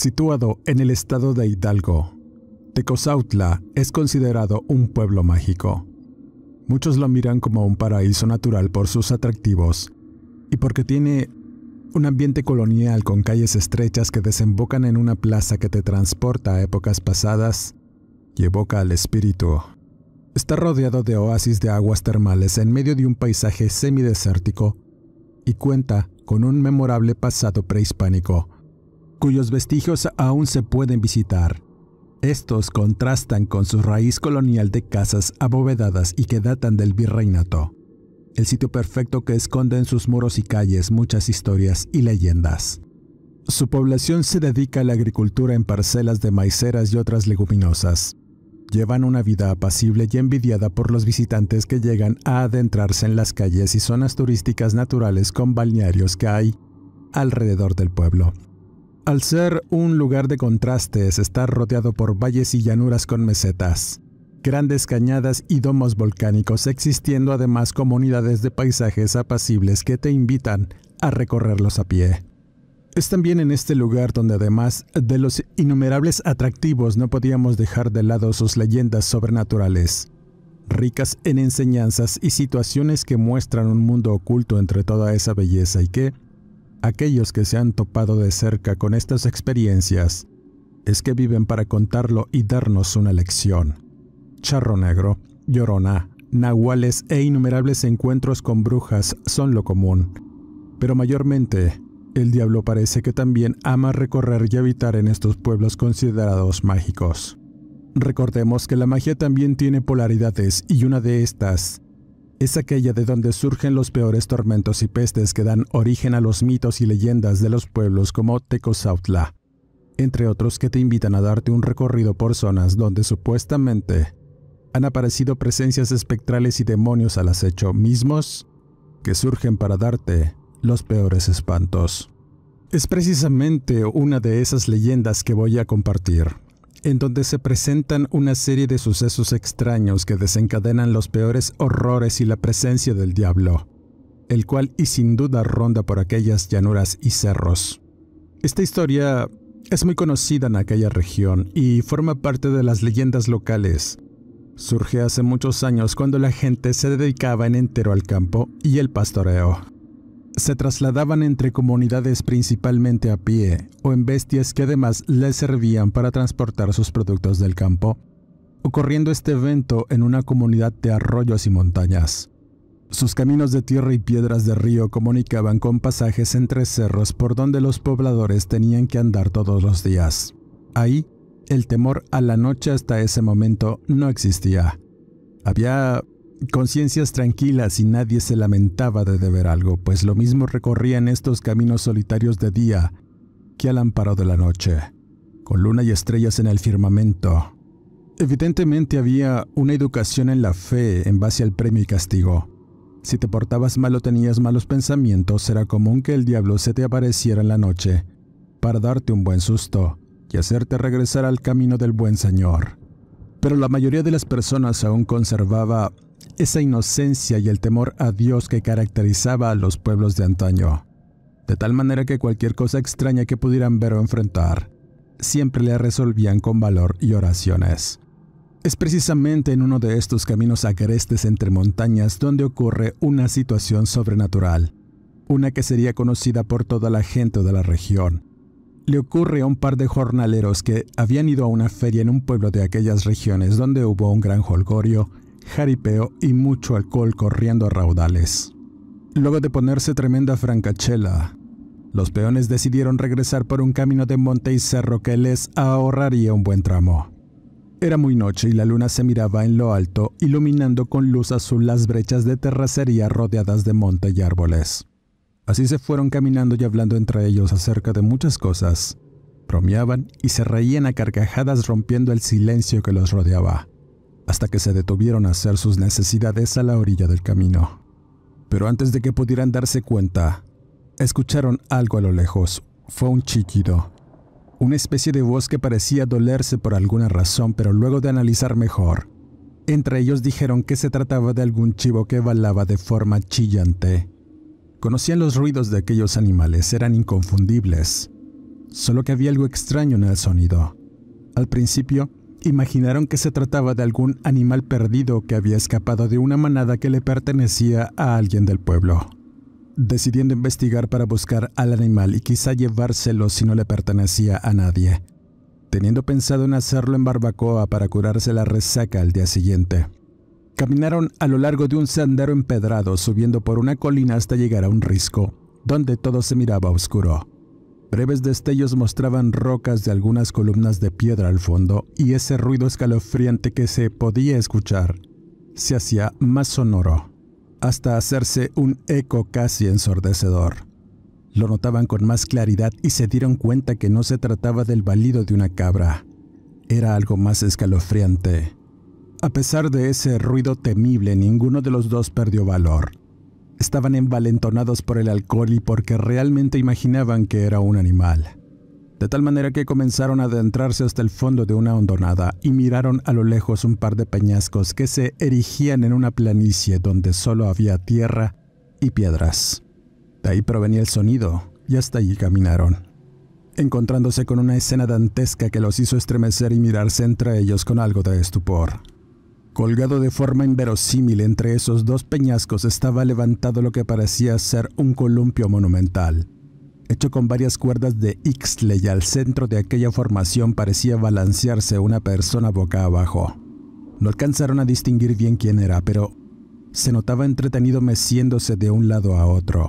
Situado en el estado de Hidalgo, Tecozautla es considerado un pueblo mágico. Muchos lo miran como un paraíso natural por sus atractivos y porque tiene un ambiente colonial con calles estrechas que desembocan en una plaza que te transporta a épocas pasadas y evoca al espíritu. Está rodeado de oasis de aguas termales en medio de un paisaje semidesértico y cuenta con un memorable pasado prehispánico cuyos vestigios aún se pueden visitar. Estos contrastan con su raíz colonial de casas abovedadas y que datan del virreinato, el sitio perfecto que esconde en sus muros y calles muchas historias y leyendas. Su población se dedica a la agricultura en parcelas de maiceras y otras leguminosas. Llevan una vida apacible y envidiada por los visitantes que llegan a adentrarse en las calles y zonas turísticas naturales con balnearios que hay alrededor del pueblo. Al ser un lugar de contrastes, está rodeado por valles y llanuras con mesetas, grandes cañadas y domos volcánicos, existiendo además comunidades de paisajes apacibles que te invitan a recorrerlos a pie. Es también en este lugar donde además de los innumerables atractivos no podíamos dejar de lado sus leyendas sobrenaturales, ricas en enseñanzas y situaciones que muestran un mundo oculto entre toda esa belleza y que, Aquellos que se han topado de cerca con estas experiencias es que viven para contarlo y darnos una lección. Charro negro, llorona, nahuales e innumerables encuentros con brujas son lo común, pero mayormente el diablo parece que también ama recorrer y habitar en estos pueblos considerados mágicos. Recordemos que la magia también tiene polaridades y una de estas es aquella de donde surgen los peores tormentos y pestes que dan origen a los mitos y leyendas de los pueblos como Tecozautla, entre otros que te invitan a darte un recorrido por zonas donde supuestamente han aparecido presencias espectrales y demonios al acecho mismos que surgen para darte los peores espantos. Es precisamente una de esas leyendas que voy a compartir en donde se presentan una serie de sucesos extraños que desencadenan los peores horrores y la presencia del diablo, el cual y sin duda ronda por aquellas llanuras y cerros. Esta historia es muy conocida en aquella región y forma parte de las leyendas locales. Surge hace muchos años cuando la gente se dedicaba en entero al campo y el pastoreo se trasladaban entre comunidades principalmente a pie o en bestias que además les servían para transportar sus productos del campo, ocurriendo este evento en una comunidad de arroyos y montañas. Sus caminos de tierra y piedras de río comunicaban con pasajes entre cerros por donde los pobladores tenían que andar todos los días. Ahí, el temor a la noche hasta ese momento no existía. Había conciencias tranquilas y nadie se lamentaba de deber algo, pues lo mismo recorrían estos caminos solitarios de día que al amparo de la noche, con luna y estrellas en el firmamento. Evidentemente había una educación en la fe en base al premio y castigo. Si te portabas mal o tenías malos pensamientos, era común que el diablo se te apareciera en la noche para darte un buen susto y hacerte regresar al camino del buen Señor. Pero la mayoría de las personas aún conservaba esa inocencia y el temor a Dios que caracterizaba a los pueblos de antaño, de tal manera que cualquier cosa extraña que pudieran ver o enfrentar, siempre le resolvían con valor y oraciones. Es precisamente en uno de estos caminos agrestes entre montañas donde ocurre una situación sobrenatural, una que sería conocida por toda la gente de la región. Le ocurre a un par de jornaleros que habían ido a una feria en un pueblo de aquellas regiones donde hubo un gran holgorio jaripeo y mucho alcohol corriendo a raudales. Luego de ponerse tremenda francachela, los peones decidieron regresar por un camino de monte y cerro que les ahorraría un buen tramo. Era muy noche y la luna se miraba en lo alto, iluminando con luz azul las brechas de terracería rodeadas de monte y árboles. Así se fueron caminando y hablando entre ellos acerca de muchas cosas. Bromeaban y se reían a carcajadas rompiendo el silencio que los rodeaba hasta que se detuvieron a hacer sus necesidades a la orilla del camino. Pero antes de que pudieran darse cuenta, escucharon algo a lo lejos. Fue un chiquido, una especie de voz que parecía dolerse por alguna razón, pero luego de analizar mejor, entre ellos dijeron que se trataba de algún chivo que balaba de forma chillante. Conocían los ruidos de aquellos animales, eran inconfundibles, solo que había algo extraño en el sonido. Al principio, Imaginaron que se trataba de algún animal perdido que había escapado de una manada que le pertenecía a alguien del pueblo, decidiendo investigar para buscar al animal y quizá llevárselo si no le pertenecía a nadie, teniendo pensado en hacerlo en barbacoa para curarse la resaca al día siguiente. Caminaron a lo largo de un sendero empedrado, subiendo por una colina hasta llegar a un risco, donde todo se miraba oscuro. Breves destellos mostraban rocas de algunas columnas de piedra al fondo y ese ruido escalofriante que se podía escuchar se hacía más sonoro, hasta hacerse un eco casi ensordecedor. Lo notaban con más claridad y se dieron cuenta que no se trataba del balido de una cabra. Era algo más escalofriante. A pesar de ese ruido temible, ninguno de los dos perdió valor estaban envalentonados por el alcohol y porque realmente imaginaban que era un animal. De tal manera que comenzaron a adentrarse hasta el fondo de una hondonada y miraron a lo lejos un par de peñascos que se erigían en una planicie donde solo había tierra y piedras. De ahí provenía el sonido y hasta allí caminaron, encontrándose con una escena dantesca que los hizo estremecer y mirarse entre ellos con algo de estupor. Colgado de forma inverosímil entre esos dos peñascos estaba levantado lo que parecía ser un columpio monumental. Hecho con varias cuerdas de Ixtle y al centro de aquella formación parecía balancearse una persona boca abajo. No alcanzaron a distinguir bien quién era, pero se notaba entretenido meciéndose de un lado a otro.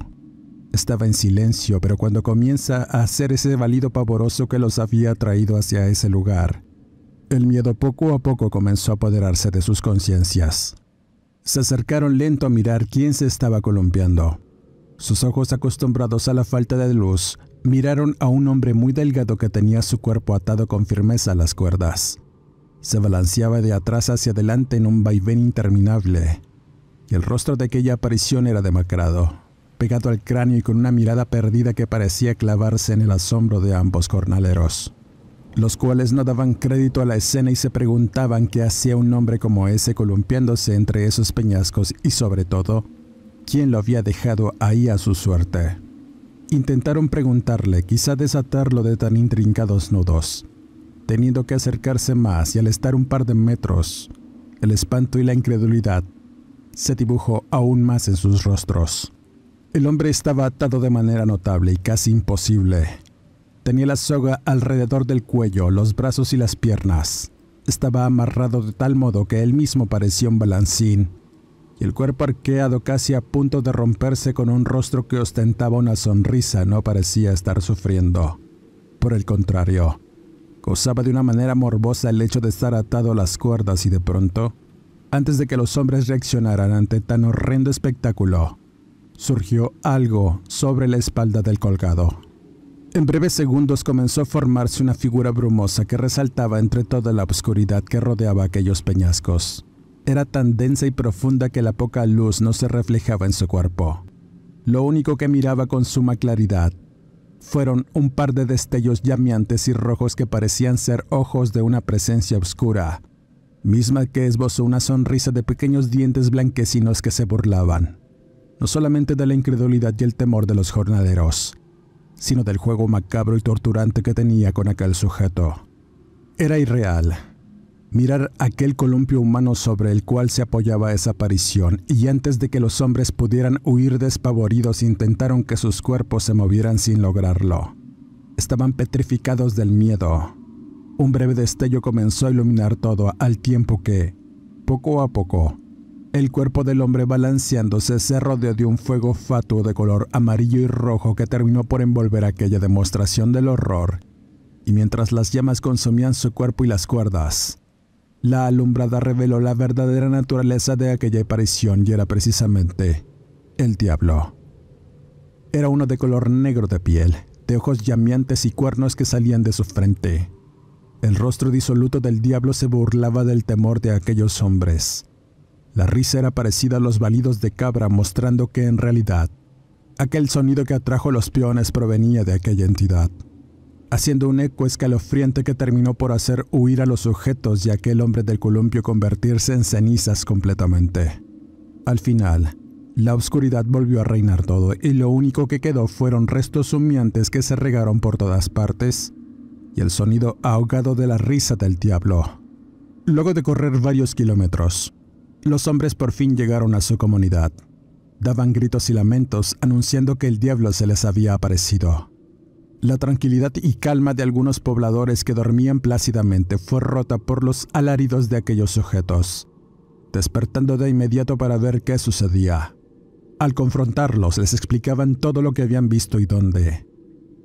Estaba en silencio, pero cuando comienza a hacer ese valido pavoroso que los había traído hacia ese lugar, el miedo poco a poco comenzó a apoderarse de sus conciencias. Se acercaron lento a mirar quién se estaba columpiando. Sus ojos acostumbrados a la falta de luz miraron a un hombre muy delgado que tenía su cuerpo atado con firmeza a las cuerdas. Se balanceaba de atrás hacia adelante en un vaivén interminable. Y el rostro de aquella aparición era demacrado, pegado al cráneo y con una mirada perdida que parecía clavarse en el asombro de ambos cornaleros los cuales no daban crédito a la escena y se preguntaban qué hacía un hombre como ese columpiándose entre esos peñascos y sobre todo, quién lo había dejado ahí a su suerte. Intentaron preguntarle, quizá desatarlo de tan intrincados nudos, teniendo que acercarse más y al estar un par de metros, el espanto y la incredulidad se dibujó aún más en sus rostros. El hombre estaba atado de manera notable y casi imposible, Tenía la soga alrededor del cuello, los brazos y las piernas. Estaba amarrado de tal modo que él mismo parecía un balancín, y el cuerpo arqueado casi a punto de romperse con un rostro que ostentaba una sonrisa no parecía estar sufriendo. Por el contrario, gozaba de una manera morbosa el hecho de estar atado a las cuerdas y de pronto, antes de que los hombres reaccionaran ante tan horrendo espectáculo, surgió algo sobre la espalda del colgado. En breves segundos comenzó a formarse una figura brumosa que resaltaba entre toda la obscuridad que rodeaba aquellos peñascos. Era tan densa y profunda que la poca luz no se reflejaba en su cuerpo. Lo único que miraba con suma claridad fueron un par de destellos llameantes y rojos que parecían ser ojos de una presencia oscura, misma que esbozó una sonrisa de pequeños dientes blanquecinos que se burlaban, no solamente de la incredulidad y el temor de los jornaderos, sino del juego macabro y torturante que tenía con aquel sujeto. Era irreal. Mirar aquel columpio humano sobre el cual se apoyaba esa aparición, y antes de que los hombres pudieran huir despavoridos intentaron que sus cuerpos se movieran sin lograrlo. Estaban petrificados del miedo. Un breve destello comenzó a iluminar todo al tiempo que, poco a poco, el cuerpo del hombre balanceándose se rodeó de un fuego fatuo de color amarillo y rojo que terminó por envolver aquella demostración del horror, y mientras las llamas consumían su cuerpo y las cuerdas, la alumbrada reveló la verdadera naturaleza de aquella aparición y era precisamente el diablo. Era uno de color negro de piel, de ojos llameantes y cuernos que salían de su frente. El rostro disoluto del diablo se burlaba del temor de aquellos hombres, la risa era parecida a los balidos de cabra, mostrando que en realidad aquel sonido que atrajo los peones provenía de aquella entidad, haciendo un eco escalofriante que terminó por hacer huir a los sujetos y aquel hombre del columpio convertirse en cenizas completamente. Al final, la oscuridad volvió a reinar todo y lo único que quedó fueron restos humeantes que se regaron por todas partes y el sonido ahogado de la risa del diablo. Luego de correr varios kilómetros, los hombres por fin llegaron a su comunidad. Daban gritos y lamentos anunciando que el diablo se les había aparecido. La tranquilidad y calma de algunos pobladores que dormían plácidamente fue rota por los alaridos de aquellos sujetos, despertando de inmediato para ver qué sucedía. Al confrontarlos les explicaban todo lo que habían visto y dónde.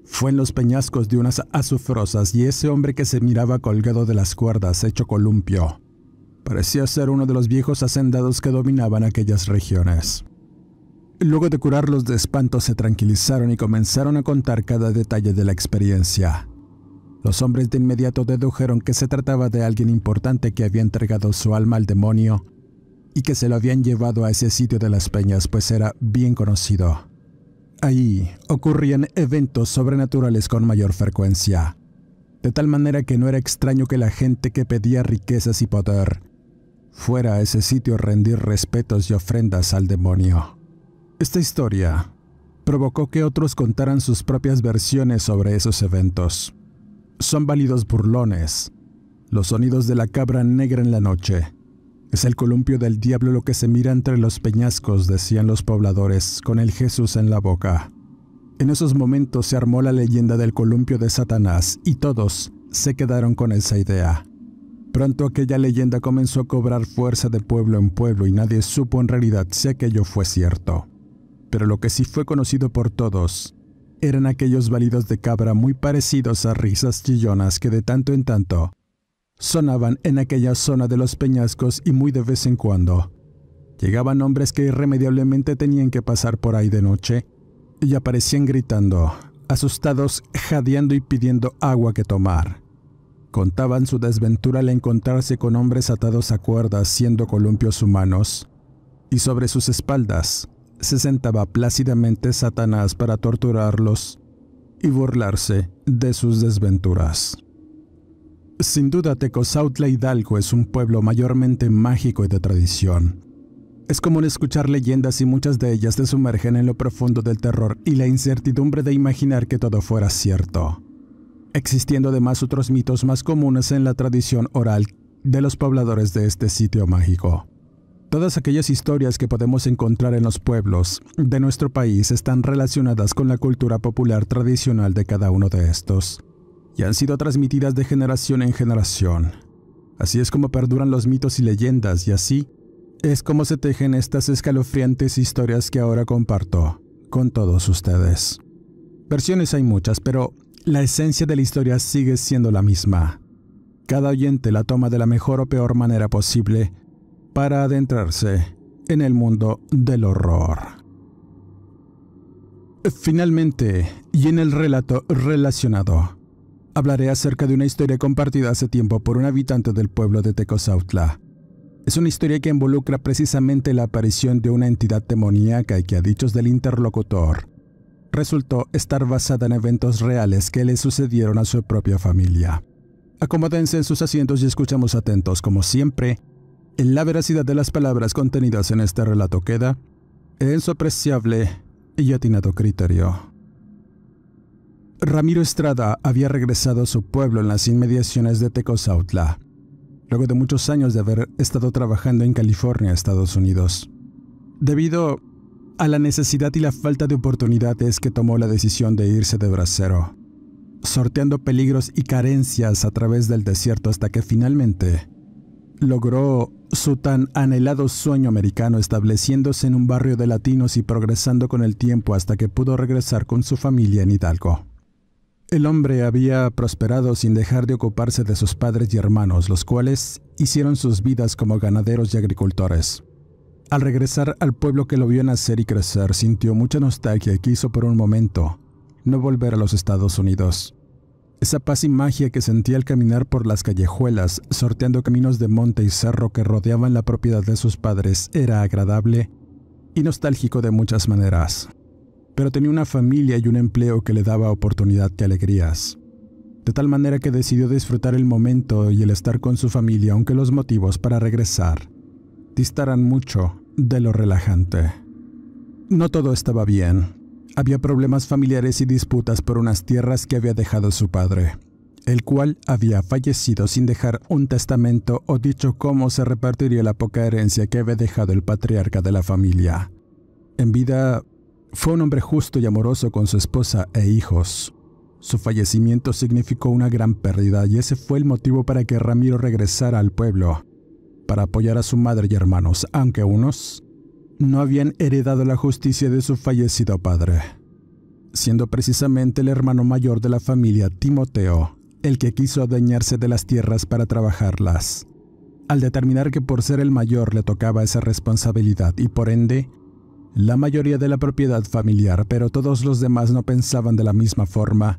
Fue en los peñascos de unas azufrosas y ese hombre que se miraba colgado de las cuerdas hecho columpio Parecía ser uno de los viejos hacendados que dominaban aquellas regiones. Luego de curarlos de espanto se tranquilizaron y comenzaron a contar cada detalle de la experiencia. Los hombres de inmediato dedujeron que se trataba de alguien importante que había entregado su alma al demonio y que se lo habían llevado a ese sitio de las peñas, pues era bien conocido. Ahí ocurrían eventos sobrenaturales con mayor frecuencia, de tal manera que no era extraño que la gente que pedía riquezas y poder fuera a ese sitio rendir respetos y ofrendas al demonio. Esta historia provocó que otros contaran sus propias versiones sobre esos eventos. Son válidos burlones, los sonidos de la cabra negra en la noche. Es el columpio del diablo lo que se mira entre los peñascos, decían los pobladores, con el Jesús en la boca. En esos momentos se armó la leyenda del columpio de Satanás y todos se quedaron con esa idea pronto aquella leyenda comenzó a cobrar fuerza de pueblo en pueblo y nadie supo en realidad si aquello fue cierto. Pero lo que sí fue conocido por todos eran aquellos balidos de cabra muy parecidos a risas chillonas que de tanto en tanto sonaban en aquella zona de los peñascos y muy de vez en cuando. Llegaban hombres que irremediablemente tenían que pasar por ahí de noche y aparecían gritando, asustados, jadeando y pidiendo agua que tomar contaban su desventura al encontrarse con hombres atados a cuerdas siendo columpios humanos, y sobre sus espaldas se sentaba plácidamente Satanás para torturarlos y burlarse de sus desventuras. Sin duda, Tecozautla Hidalgo es un pueblo mayormente mágico y de tradición. Es común escuchar leyendas y muchas de ellas te sumergen en lo profundo del terror y la incertidumbre de imaginar que todo fuera cierto existiendo además otros mitos más comunes en la tradición oral de los pobladores de este sitio mágico. Todas aquellas historias que podemos encontrar en los pueblos de nuestro país están relacionadas con la cultura popular tradicional de cada uno de estos, y han sido transmitidas de generación en generación. Así es como perduran los mitos y leyendas, y así es como se tejen estas escalofriantes historias que ahora comparto con todos ustedes. Versiones hay muchas, pero la esencia de la historia sigue siendo la misma. Cada oyente la toma de la mejor o peor manera posible para adentrarse en el mundo del horror. Finalmente, y en el relato relacionado, hablaré acerca de una historia compartida hace tiempo por un habitante del pueblo de Tecozautla. Es una historia que involucra precisamente la aparición de una entidad demoníaca y que a dichos del interlocutor resultó estar basada en eventos reales que le sucedieron a su propia familia. Acomódense en sus asientos y escuchamos atentos, como siempre, en la veracidad de las palabras contenidas en este relato queda en su apreciable y atinado criterio. Ramiro Estrada había regresado a su pueblo en las inmediaciones de Tecozautla, luego de muchos años de haber estado trabajando en California, Estados Unidos. Debido a la necesidad y la falta de oportunidades que tomó la decisión de irse de bracero, sorteando peligros y carencias a través del desierto hasta que finalmente logró su tan anhelado sueño americano estableciéndose en un barrio de latinos y progresando con el tiempo hasta que pudo regresar con su familia en Hidalgo. El hombre había prosperado sin dejar de ocuparse de sus padres y hermanos, los cuales hicieron sus vidas como ganaderos y agricultores. Al regresar al pueblo que lo vio nacer y crecer, sintió mucha nostalgia y quiso por un momento no volver a los Estados Unidos. Esa paz y magia que sentía al caminar por las callejuelas, sorteando caminos de monte y cerro que rodeaban la propiedad de sus padres, era agradable y nostálgico de muchas maneras. Pero tenía una familia y un empleo que le daba oportunidad y alegrías. De tal manera que decidió disfrutar el momento y el estar con su familia, aunque los motivos para regresar distarán mucho de lo relajante. No todo estaba bien. Había problemas familiares y disputas por unas tierras que había dejado su padre, el cual había fallecido sin dejar un testamento o dicho cómo se repartiría la poca herencia que había dejado el patriarca de la familia. En vida, fue un hombre justo y amoroso con su esposa e hijos. Su fallecimiento significó una gran pérdida y ese fue el motivo para que Ramiro regresara al pueblo para apoyar a su madre y hermanos, aunque unos no habían heredado la justicia de su fallecido padre, siendo precisamente el hermano mayor de la familia, Timoteo, el que quiso dañarse de las tierras para trabajarlas, al determinar que por ser el mayor le tocaba esa responsabilidad y por ende, la mayoría de la propiedad familiar, pero todos los demás no pensaban de la misma forma,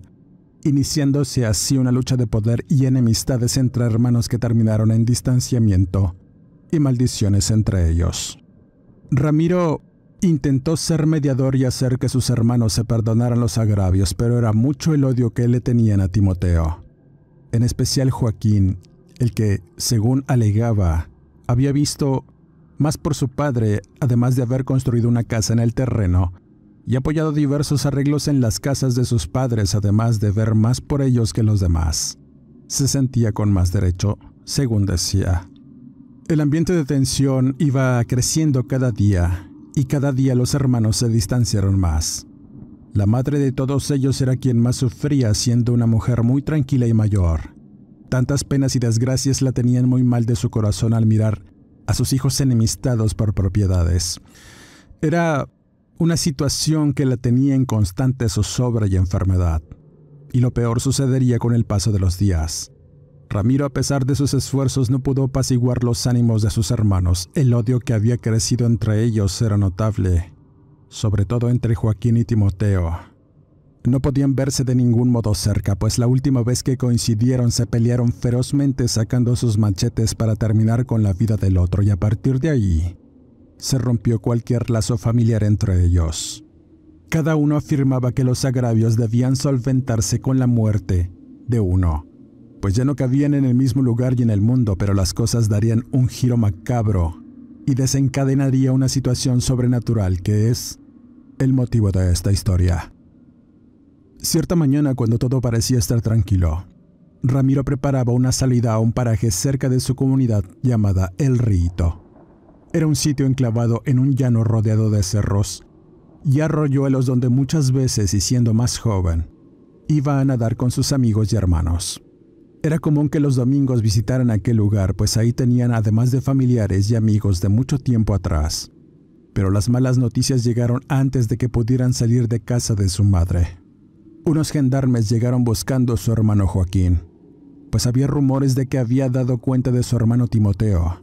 iniciándose así una lucha de poder y enemistades entre hermanos que terminaron en distanciamiento y maldiciones entre ellos. Ramiro intentó ser mediador y hacer que sus hermanos se perdonaran los agravios, pero era mucho el odio que le tenían a Timoteo, en especial Joaquín, el que, según alegaba, había visto más por su padre, además de haber construido una casa en el terreno, y apoyado diversos arreglos en las casas de sus padres, además de ver más por ellos que los demás. Se sentía con más derecho, según decía. El ambiente de tensión iba creciendo cada día, y cada día los hermanos se distanciaron más. La madre de todos ellos era quien más sufría, siendo una mujer muy tranquila y mayor. Tantas penas y desgracias la tenían muy mal de su corazón al mirar a sus hijos enemistados por propiedades. Era una situación que la tenía en constante zozobra y enfermedad. Y lo peor sucedería con el paso de los días. Ramiro, a pesar de sus esfuerzos, no pudo apaciguar los ánimos de sus hermanos. El odio que había crecido entre ellos era notable, sobre todo entre Joaquín y Timoteo. No podían verse de ningún modo cerca, pues la última vez que coincidieron se pelearon ferozmente sacando sus machetes para terminar con la vida del otro y a partir de ahí se rompió cualquier lazo familiar entre ellos. Cada uno afirmaba que los agravios debían solventarse con la muerte de uno, pues ya no cabían en el mismo lugar y en el mundo, pero las cosas darían un giro macabro y desencadenaría una situación sobrenatural que es el motivo de esta historia. Cierta mañana, cuando todo parecía estar tranquilo, Ramiro preparaba una salida a un paraje cerca de su comunidad llamada El Rito. Era un sitio enclavado en un llano rodeado de cerros y arroyuelos donde muchas veces, y siendo más joven, iba a nadar con sus amigos y hermanos. Era común que los domingos visitaran aquel lugar, pues ahí tenían además de familiares y amigos de mucho tiempo atrás. Pero las malas noticias llegaron antes de que pudieran salir de casa de su madre. Unos gendarmes llegaron buscando a su hermano Joaquín, pues había rumores de que había dado cuenta de su hermano Timoteo,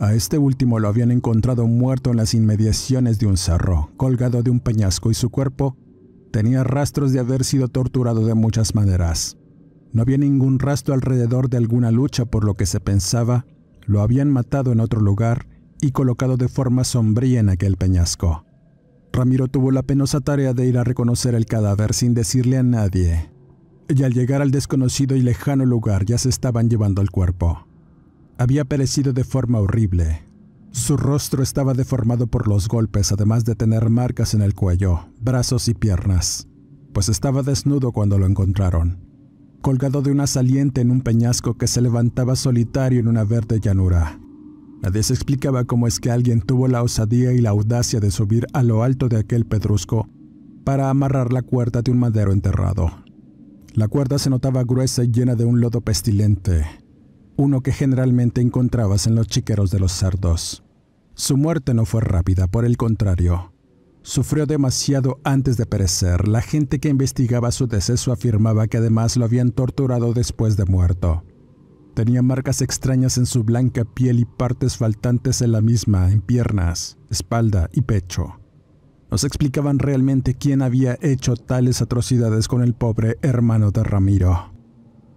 a este último lo habían encontrado muerto en las inmediaciones de un cerro, colgado de un peñasco y su cuerpo tenía rastros de haber sido torturado de muchas maneras. No había ningún rastro alrededor de alguna lucha por lo que se pensaba, lo habían matado en otro lugar y colocado de forma sombría en aquel peñasco. Ramiro tuvo la penosa tarea de ir a reconocer el cadáver sin decirle a nadie, y al llegar al desconocido y lejano lugar ya se estaban llevando el cuerpo había perecido de forma horrible. Su rostro estaba deformado por los golpes, además de tener marcas en el cuello, brazos y piernas, pues estaba desnudo cuando lo encontraron, colgado de una saliente en un peñasco que se levantaba solitario en una verde llanura. Nadie se explicaba cómo es que alguien tuvo la osadía y la audacia de subir a lo alto de aquel pedrusco para amarrar la cuerda de un madero enterrado. La cuerda se notaba gruesa y llena de un lodo pestilente, uno que generalmente encontrabas en los chiqueros de los cerdos. Su muerte no fue rápida, por el contrario. Sufrió demasiado antes de perecer. La gente que investigaba su deceso afirmaba que además lo habían torturado después de muerto. Tenía marcas extrañas en su blanca piel y partes faltantes en la misma, en piernas, espalda y pecho. Nos explicaban realmente quién había hecho tales atrocidades con el pobre hermano de Ramiro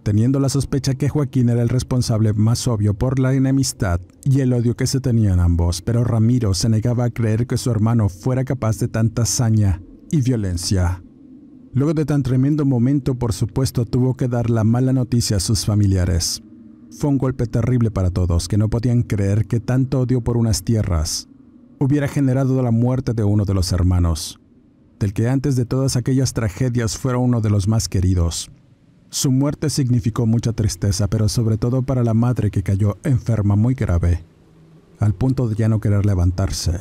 teniendo la sospecha que Joaquín era el responsable más obvio por la enemistad y el odio que se tenían ambos, pero Ramiro se negaba a creer que su hermano fuera capaz de tanta hazaña y violencia. Luego de tan tremendo momento, por supuesto, tuvo que dar la mala noticia a sus familiares. Fue un golpe terrible para todos, que no podían creer que tanto odio por unas tierras hubiera generado la muerte de uno de los hermanos, del que antes de todas aquellas tragedias fuera uno de los más queridos. Su muerte significó mucha tristeza, pero sobre todo para la madre que cayó enferma muy grave, al punto de ya no querer levantarse.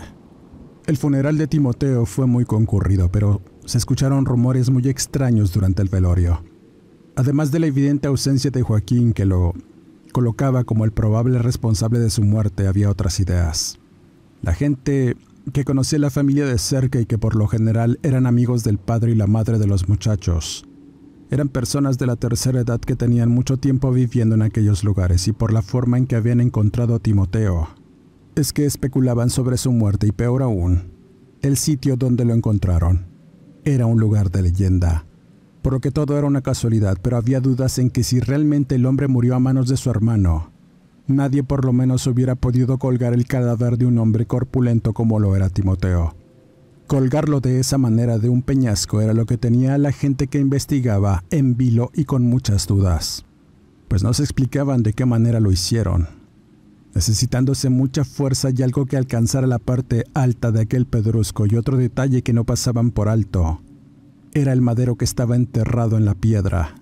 El funeral de Timoteo fue muy concurrido, pero se escucharon rumores muy extraños durante el velorio. Además de la evidente ausencia de Joaquín que lo colocaba como el probable responsable de su muerte, había otras ideas. La gente que conocía la familia de cerca y que por lo general eran amigos del padre y la madre de los muchachos, eran personas de la tercera edad que tenían mucho tiempo viviendo en aquellos lugares y por la forma en que habían encontrado a Timoteo, es que especulaban sobre su muerte y peor aún, el sitio donde lo encontraron. Era un lugar de leyenda, por lo que todo era una casualidad, pero había dudas en que si realmente el hombre murió a manos de su hermano, nadie por lo menos hubiera podido colgar el cadáver de un hombre corpulento como lo era Timoteo. Colgarlo de esa manera de un peñasco era lo que tenía la gente que investigaba en vilo y con muchas dudas, pues no se explicaban de qué manera lo hicieron, necesitándose mucha fuerza y algo que alcanzara la parte alta de aquel pedrusco y otro detalle que no pasaban por alto. Era el madero que estaba enterrado en la piedra.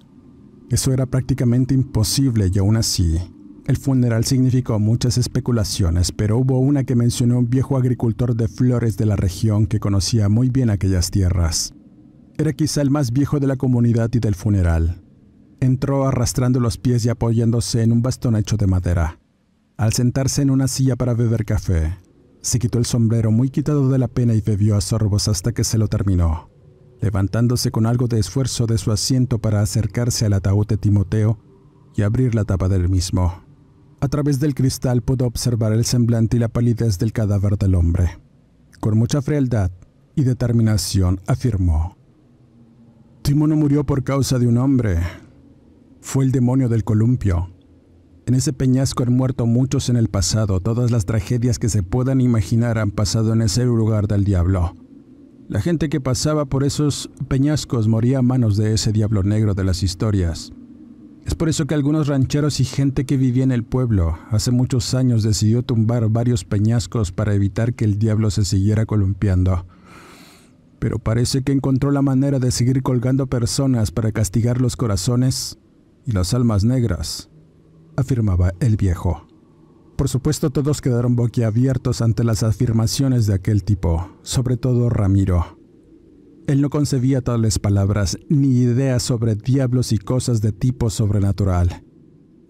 Eso era prácticamente imposible y aún así, el funeral significó muchas especulaciones, pero hubo una que mencionó un viejo agricultor de flores de la región que conocía muy bien aquellas tierras. Era quizá el más viejo de la comunidad y del funeral. Entró arrastrando los pies y apoyándose en un bastón hecho de madera. Al sentarse en una silla para beber café, se quitó el sombrero muy quitado de la pena y bebió a sorbos hasta que se lo terminó. Levantándose con algo de esfuerzo de su asiento para acercarse al ataúd de Timoteo y abrir la tapa del mismo. A través del cristal pudo observar el semblante y la palidez del cadáver del hombre. Con mucha frialdad y determinación afirmó, Timo no murió por causa de un hombre, fue el demonio del columpio. En ese peñasco han muerto muchos en el pasado, todas las tragedias que se puedan imaginar han pasado en ese lugar del diablo. La gente que pasaba por esos peñascos moría a manos de ese diablo negro de las historias. Es por eso que algunos rancheros y gente que vivía en el pueblo hace muchos años decidió tumbar varios peñascos para evitar que el diablo se siguiera columpiando. Pero parece que encontró la manera de seguir colgando personas para castigar los corazones y las almas negras, afirmaba el viejo. Por supuesto todos quedaron boquiabiertos ante las afirmaciones de aquel tipo, sobre todo Ramiro. Él no concebía tales palabras ni ideas sobre diablos y cosas de tipo sobrenatural.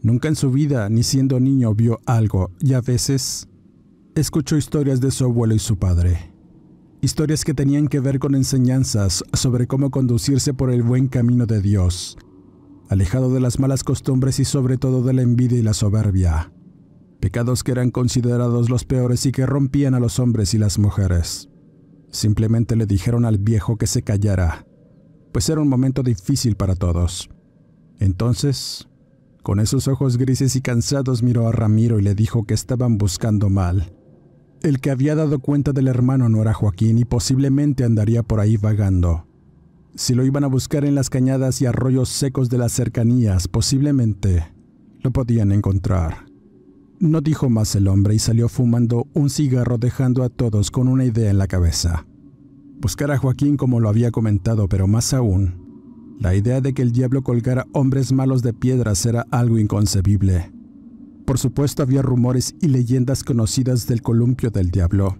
Nunca en su vida, ni siendo niño, vio algo y a veces escuchó historias de su abuelo y su padre. Historias que tenían que ver con enseñanzas sobre cómo conducirse por el buen camino de Dios, alejado de las malas costumbres y sobre todo de la envidia y la soberbia, pecados que eran considerados los peores y que rompían a los hombres y las mujeres. Simplemente le dijeron al viejo que se callara, pues era un momento difícil para todos. Entonces, con esos ojos grises y cansados miró a Ramiro y le dijo que estaban buscando mal. El que había dado cuenta del hermano no era Joaquín y posiblemente andaría por ahí vagando. Si lo iban a buscar en las cañadas y arroyos secos de las cercanías, posiblemente lo podían encontrar. No dijo más el hombre y salió fumando un cigarro dejando a todos con una idea en la cabeza. Buscar a Joaquín como lo había comentado, pero más aún, la idea de que el diablo colgara hombres malos de piedras era algo inconcebible. Por supuesto había rumores y leyendas conocidas del columpio del diablo,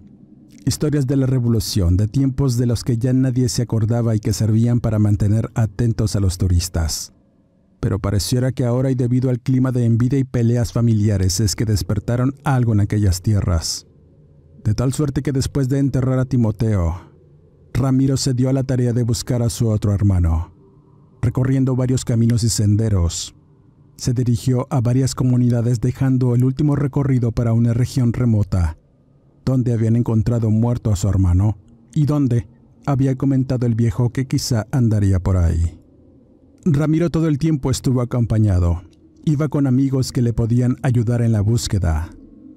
historias de la revolución, de tiempos de los que ya nadie se acordaba y que servían para mantener atentos a los turistas pero pareciera que ahora y debido al clima de envidia y peleas familiares es que despertaron algo en aquellas tierras. De tal suerte que después de enterrar a Timoteo, Ramiro se dio a la tarea de buscar a su otro hermano. Recorriendo varios caminos y senderos, se dirigió a varias comunidades dejando el último recorrido para una región remota, donde habían encontrado muerto a su hermano y donde había comentado el viejo que quizá andaría por ahí. Ramiro todo el tiempo estuvo acompañado. Iba con amigos que le podían ayudar en la búsqueda.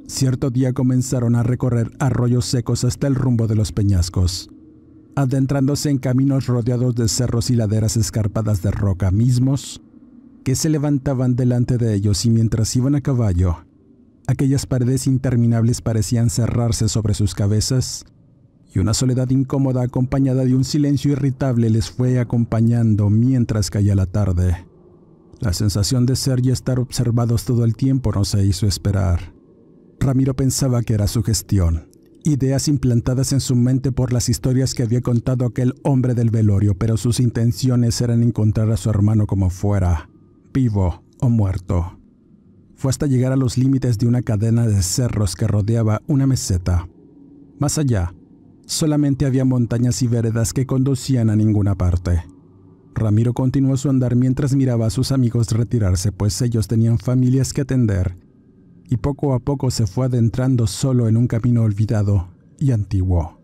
Cierto día comenzaron a recorrer arroyos secos hasta el rumbo de los peñascos, adentrándose en caminos rodeados de cerros y laderas escarpadas de roca mismos que se levantaban delante de ellos y mientras iban a caballo, aquellas paredes interminables parecían cerrarse sobre sus cabezas y una soledad incómoda acompañada de un silencio irritable les fue acompañando mientras caía la tarde. La sensación de ser y estar observados todo el tiempo no se hizo esperar. Ramiro pensaba que era su gestión, ideas implantadas en su mente por las historias que había contado aquel hombre del velorio, pero sus intenciones eran encontrar a su hermano como fuera, vivo o muerto. Fue hasta llegar a los límites de una cadena de cerros que rodeaba una meseta. Más allá, Solamente había montañas y veredas que conducían a ninguna parte. Ramiro continuó su andar mientras miraba a sus amigos retirarse, pues ellos tenían familias que atender, y poco a poco se fue adentrando solo en un camino olvidado y antiguo.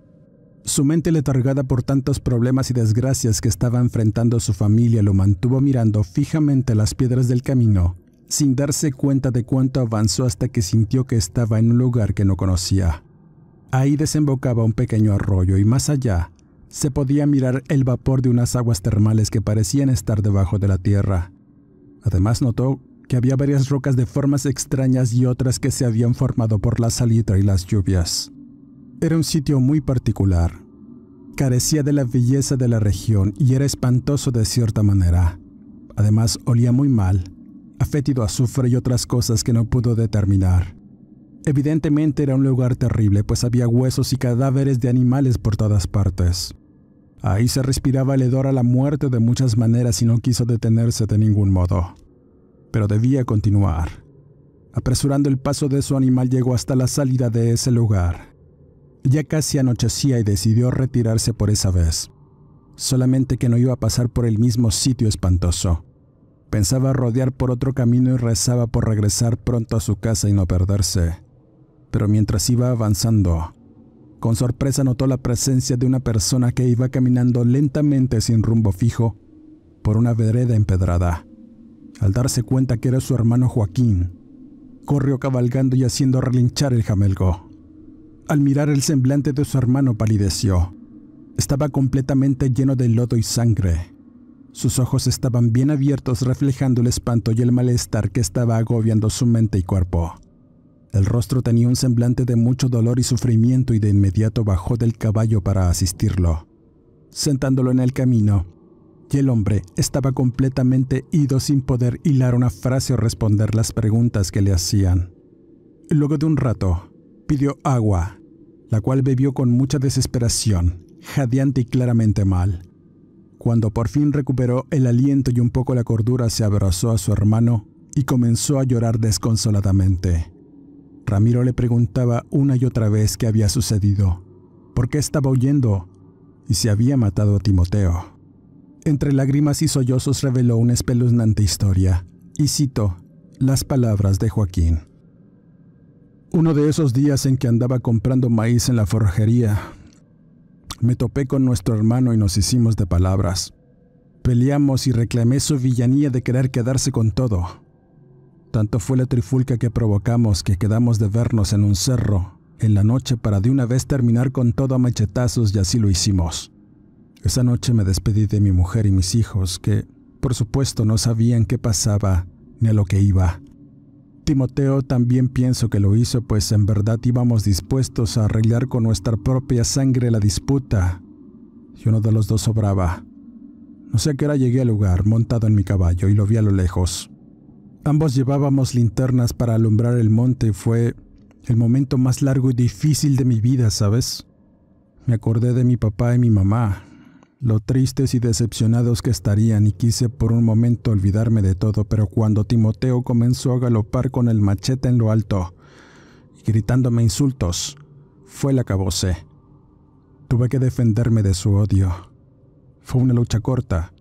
Su mente letargada por tantos problemas y desgracias que estaba enfrentando su familia lo mantuvo mirando fijamente las piedras del camino, sin darse cuenta de cuánto avanzó hasta que sintió que estaba en un lugar que no conocía. Ahí desembocaba un pequeño arroyo y más allá se podía mirar el vapor de unas aguas termales que parecían estar debajo de la tierra. Además notó que había varias rocas de formas extrañas y otras que se habían formado por la salitre y las lluvias. Era un sitio muy particular. Carecía de la belleza de la región y era espantoso de cierta manera. Además olía muy mal, a fétido azufre y otras cosas que no pudo determinar. Evidentemente era un lugar terrible, pues había huesos y cadáveres de animales por todas partes. Ahí se respiraba el hedor a la muerte de muchas maneras y no quiso detenerse de ningún modo. Pero debía continuar. Apresurando el paso de su animal llegó hasta la salida de ese lugar. Ya casi anochecía y decidió retirarse por esa vez. Solamente que no iba a pasar por el mismo sitio espantoso. Pensaba rodear por otro camino y rezaba por regresar pronto a su casa y no perderse pero mientras iba avanzando, con sorpresa notó la presencia de una persona que iba caminando lentamente sin rumbo fijo por una vereda empedrada. Al darse cuenta que era su hermano Joaquín, corrió cabalgando y haciendo relinchar el jamelgo. Al mirar el semblante de su hermano palideció. Estaba completamente lleno de lodo y sangre. Sus ojos estaban bien abiertos reflejando el espanto y el malestar que estaba agobiando su mente y cuerpo. El rostro tenía un semblante de mucho dolor y sufrimiento y de inmediato bajó del caballo para asistirlo, sentándolo en el camino. Y el hombre estaba completamente ido sin poder hilar una frase o responder las preguntas que le hacían. Luego de un rato, pidió agua, la cual bebió con mucha desesperación, jadeante y claramente mal. Cuando por fin recuperó el aliento y un poco la cordura, se abrazó a su hermano y comenzó a llorar desconsoladamente. Ramiro le preguntaba una y otra vez qué había sucedido, por qué estaba huyendo y si había matado a Timoteo. Entre lágrimas y sollozos reveló una espeluznante historia, y cito las palabras de Joaquín. Uno de esos días en que andaba comprando maíz en la forjería, me topé con nuestro hermano y nos hicimos de palabras. Peleamos y reclamé su villanía de querer quedarse con todo. Tanto fue la trifulca que provocamos que quedamos de vernos en un cerro en la noche para de una vez terminar con todo a machetazos y así lo hicimos. Esa noche me despedí de mi mujer y mis hijos que, por supuesto, no sabían qué pasaba ni a lo que iba. Timoteo también pienso que lo hizo pues en verdad íbamos dispuestos a arreglar con nuestra propia sangre la disputa y uno de los dos sobraba. No sé a qué hora llegué al lugar montado en mi caballo y lo vi a lo lejos. Ambos llevábamos linternas para alumbrar el monte. Fue el momento más largo y difícil de mi vida, ¿sabes? Me acordé de mi papá y mi mamá, lo tristes y decepcionados que estarían y quise por un momento olvidarme de todo, pero cuando Timoteo comenzó a galopar con el machete en lo alto y gritándome insultos, fue la caboce Tuve que defenderme de su odio. Fue una lucha corta,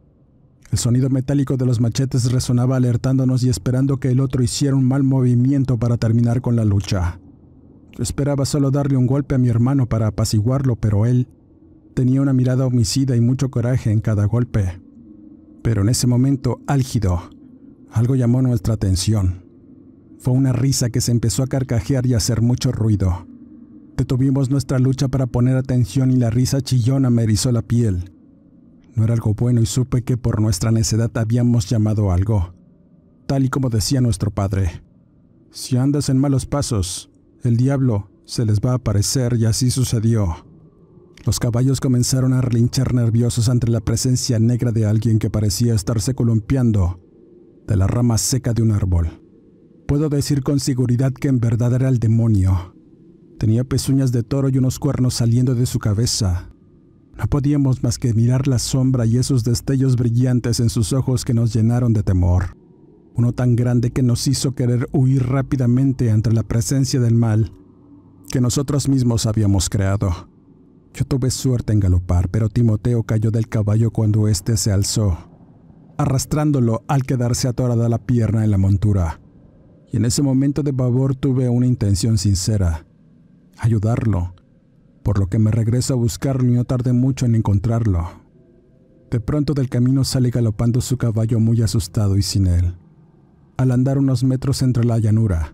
el sonido metálico de los machetes resonaba alertándonos y esperando que el otro hiciera un mal movimiento para terminar con la lucha. Yo esperaba solo darle un golpe a mi hermano para apaciguarlo, pero él tenía una mirada homicida y mucho coraje en cada golpe. Pero en ese momento álgido, algo llamó nuestra atención. Fue una risa que se empezó a carcajear y a hacer mucho ruido. Detuvimos nuestra lucha para poner atención y la risa chillona me erizó la piel. No era algo bueno y supe que por nuestra necedad habíamos llamado algo, tal y como decía nuestro padre. Si andas en malos pasos, el diablo se les va a aparecer y así sucedió. Los caballos comenzaron a relinchar nerviosos ante la presencia negra de alguien que parecía estarse columpiando de la rama seca de un árbol. Puedo decir con seguridad que en verdad era el demonio. Tenía pezuñas de toro y unos cuernos saliendo de su cabeza. No podíamos más que mirar la sombra y esos destellos brillantes en sus ojos que nos llenaron de temor. Uno tan grande que nos hizo querer huir rápidamente ante la presencia del mal que nosotros mismos habíamos creado. Yo tuve suerte en galopar, pero Timoteo cayó del caballo cuando éste se alzó, arrastrándolo al quedarse atorada la pierna en la montura. Y en ese momento de pavor tuve una intención sincera, ayudarlo, por lo que me regreso a buscarlo y no tardé mucho en encontrarlo. De pronto del camino sale galopando su caballo muy asustado y sin él. Al andar unos metros entre la llanura,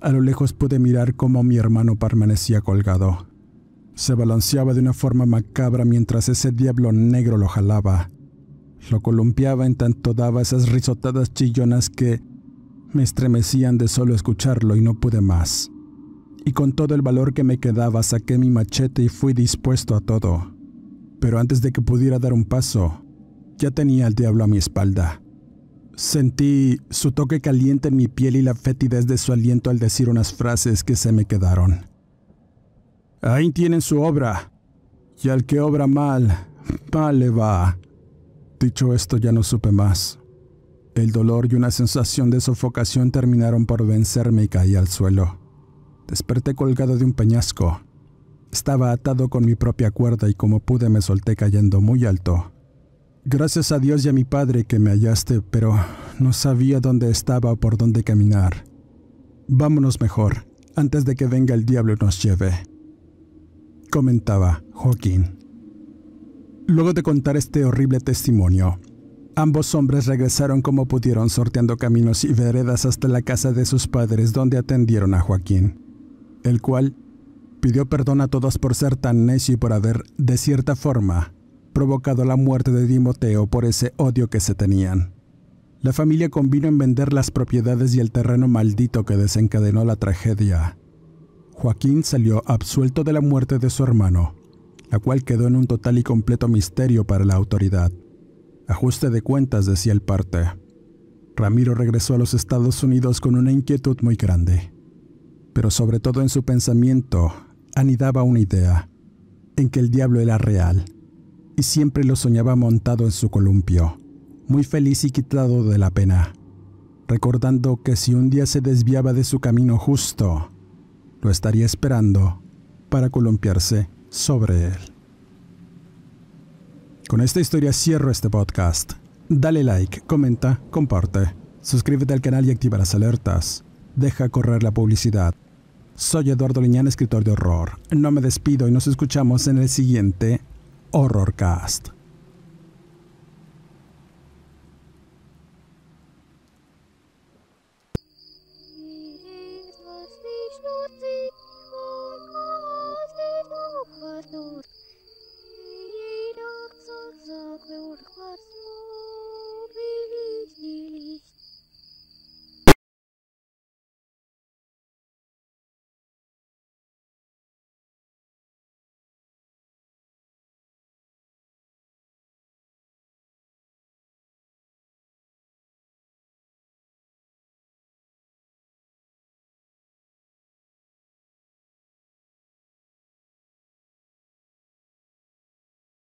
a lo lejos pude mirar cómo mi hermano permanecía colgado. Se balanceaba de una forma macabra mientras ese diablo negro lo jalaba. Lo columpiaba en tanto daba esas risotadas chillonas que me estremecían de solo escucharlo y no pude más y con todo el valor que me quedaba saqué mi machete y fui dispuesto a todo. Pero antes de que pudiera dar un paso, ya tenía al diablo a mi espalda. Sentí su toque caliente en mi piel y la fetidez de su aliento al decir unas frases que se me quedaron. Ahí tienen su obra, y al que obra mal, mal le va. Dicho esto ya no supe más. El dolor y una sensación de sofocación terminaron por vencerme y caí al suelo. Desperté colgado de un peñasco. Estaba atado con mi propia cuerda y como pude me solté cayendo muy alto. Gracias a Dios y a mi padre que me hallaste, pero no sabía dónde estaba o por dónde caminar. Vámonos mejor, antes de que venga el diablo y nos lleve. Comentaba Joaquín. Luego de contar este horrible testimonio, ambos hombres regresaron como pudieron sorteando caminos y veredas hasta la casa de sus padres donde atendieron a Joaquín el cual pidió perdón a todos por ser tan necio y por haber, de cierta forma, provocado la muerte de Timoteo por ese odio que se tenían. La familia convino en vender las propiedades y el terreno maldito que desencadenó la tragedia. Joaquín salió absuelto de la muerte de su hermano, la cual quedó en un total y completo misterio para la autoridad. Ajuste de cuentas, decía el parte. Ramiro regresó a los Estados Unidos con una inquietud muy grande pero sobre todo en su pensamiento anidaba una idea, en que el diablo era real, y siempre lo soñaba montado en su columpio, muy feliz y quitado de la pena, recordando que si un día se desviaba de su camino justo, lo estaría esperando para columpiarse sobre él. Con esta historia cierro este podcast. Dale like, comenta, comparte, suscríbete al canal y activa las alertas. Deja correr la publicidad. Soy Eduardo leñán escritor de horror. No me despido y nos escuchamos en el siguiente Horrorcast.